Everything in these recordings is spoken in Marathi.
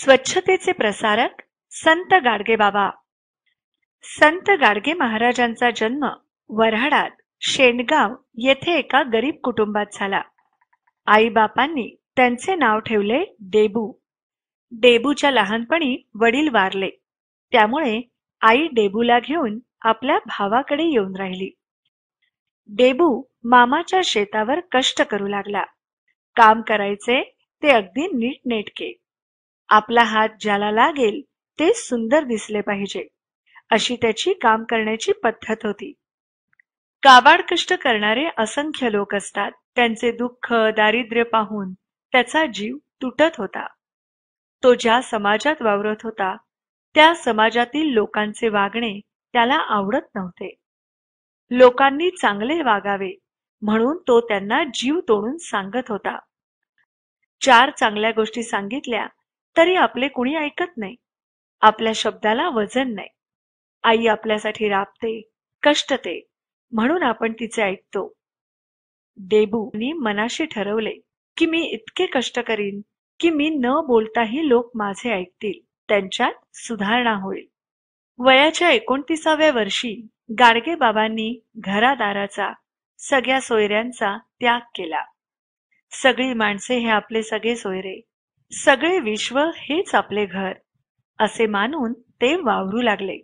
स्वच्छतेचे प्रसारक संत गाडगे बाबा संत गाडगे महाराजांचा जन्म वऱ्हाडात शेंडगाव येथे एका गरीब कुटुंबात झाला आईबापांनी त्यांचे नाव ठेवले डेबू डेबूच्या लहानपणी वडील वारले त्यामुळे आई डेबूला घेऊन आपल्या भावाकडे येऊन राहिली डेबू मामाच्या शेतावर कष्ट करू लागला काम करायचे ते अगदी नीटनेटके आपला हात ज्याला लागेल ते सुंदर दिसले पाहिजे अशी त्याची काम करण्याची पद्धत होती काबाड कष्ट करणारे असंख्य लोक असतात त्यांचे दुःख दारिद्र्य पाहून त्याचा जीव तुटत होता तो ज्या समाजात वावरत होता त्या समाजातील लोकांचे वागणे त्याला आवडत नव्हते लोकांनी चांगले वागावे म्हणून तो त्यांना जीव तोडून सांगत होता चार चांगल्या गोष्टी सांगितल्या तरी आपले कुणी ऐकत नाही आपल्या शब्दाला वजन नाही आई आपल्यासाठी राबते कष्टते म्हणून आपण तिचे ऐकतो डेबूनी मनाशी ठरवले की मी इतके कष्ट करीन की मी न बोलताही लोक माझे ऐकतील त्यांच्यात सुधारणा होईल वयाच्या एकोणतीसाव्या वर्षी गाडगे बाबांनी घरादाराचा सगळ्या सोयऱ्यांचा त्याग केला सगळी माणसे हे आपले सगळे सोयरे सगळे विश्व हेच आपले घर असे मानून ते वावरू लागले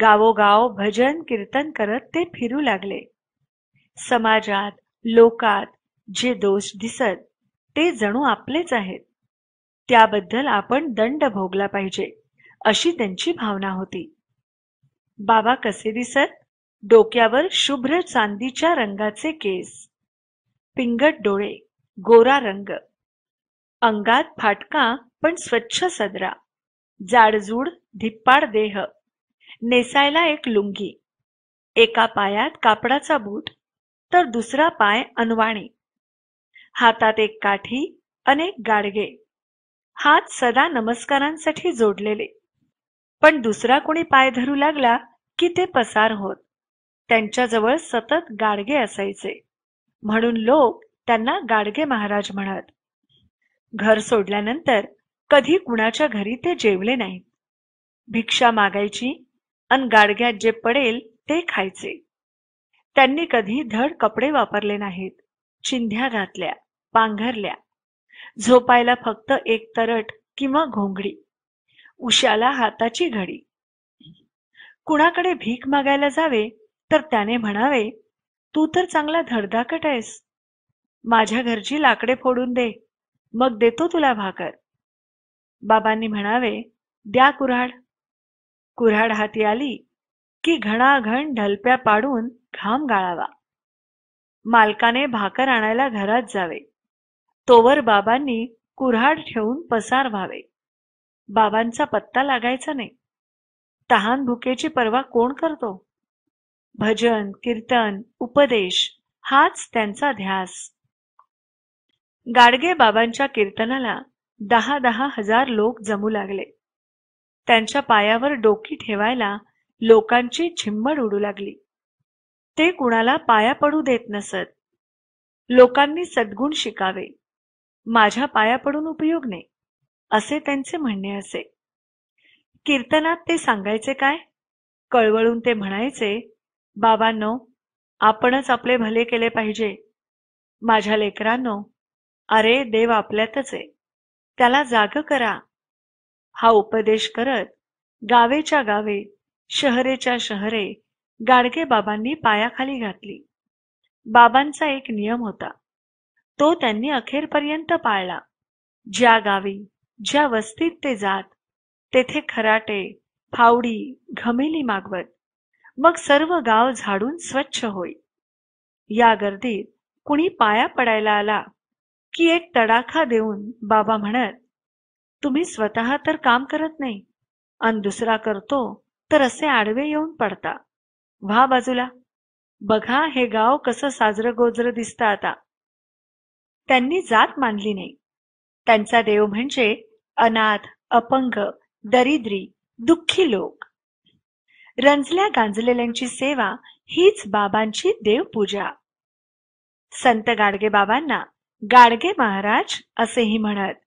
गावोगाव भजन कीर्तन करत ते फिरू लागले समाजात लोकात जे दोष दिसत ते जणू आपलेच आहेत त्याबद्दल आपण दंड भोगला पाहिजे अशी त्यांची भावना होती बाबा कसे दिसत डोक्यावर शुभ्र चांदीच्या रंगाचे केस पिंगट डोळे गोरा रंग अंगात फाटका पण स्वच्छ सदरा, जाडजूड धिप्पाड देह, नेसायला एक लुंगी, एका पायात कापडाचा बूट तर दुसरा पाय अनवाणी, हातात एक काठी अनेक गाडगे हात सदा नमस्कारांसाठी जोडलेले पण दुसरा कोणी पाय धरू लागला की ते पसार होत त्यांच्याजवळ सतत गाडगे असायचे म्हणून लोक त्यांना गाडगे महाराज म्हणत घर सोडल्यानंतर कधी कुणाच्या घरी ते जेवले नाहीत भिक्षा मागायची अन गाडग्यात जे पडेल ते खायचे त्यांनी कधी धड कपडे वापरले नाहीत चिंध्या घातल्या पांघरल्या झोपायला फक्त एक तरट किंवा घोंगडी उशाला हाताची घडी कुणाकडे भीक मागायला जावे तर त्याने म्हणावे तू तर चांगला धडधाकट आहेस माझ्या घरची लाकडे फोडून दे मग देतो तुला भाकर बाबांनी म्हणावे द्या कुऱ्हाड कुऱ्हाड हाती आली की घणाघण ढलप्या पाडून घाम गाळावा मालकाने भाकर आणायला घरात जावे तोवर बाबांनी कुऱ्हाड ठेवून पसार व्हावे बाबांचा पत्ता लागायचा नाही तहान भुकेची पर्वा कोण करतो भजन कीर्तन उपदेश हाच त्यांचा ध्यास गाडगे बाबांच्या कीर्तनाला दहा दहा हजार लोक जमू लागले त्यांच्या पायावर डोकी ठेवायला लोकांची झिम्मड उडू लागली ते कुणाला पाया पडू देत नसत लोकांनी सद्गुण शिकावे माझ्या पाया पडून उपयोग नाही असे त्यांचे म्हणणे असे कीर्तनात ते सांगायचे काय कळवळून ते म्हणायचे बाबांनो आपणच आपले भले केले पाहिजे माझ्या लेकरांनो अरे देव आपल्यातच आहे त्याला जाग करा हा उपदेश करत गावेच्या गावे शहरेच्या शहरे गाडगे बाबांनी पायाखाली घातली बाबांचा एक नियम होता तो त्यांनी अखेरपर्यंत पाळला ज्या गावी ज्या वस्तीत ते जात तेथे खराटे फावडी घमेली मागवत मग सर्व गाव झाडून स्वच्छ होई या गर्दीत कुणी पाया पडायला आला की एक तडाखा देऊन बाबा म्हणत तुम्ही स्वतः तर काम करत नाही अन दुसरा करतो तर असे आडवे येऊन पडता व्हा बाजूला बघा हे गाव कसं साजरं गोजर दिसतं आता त्यांनी जात मानली नाही त्यांचा देव म्हणजे अनाथ अपंग दरिद्री दुःखी लोक रंजल्या गांजलेल्यांची सेवा हीच बाबांची देवपूजा संत गाडगे बाबांना गाडगे महाराज असेही म्हणत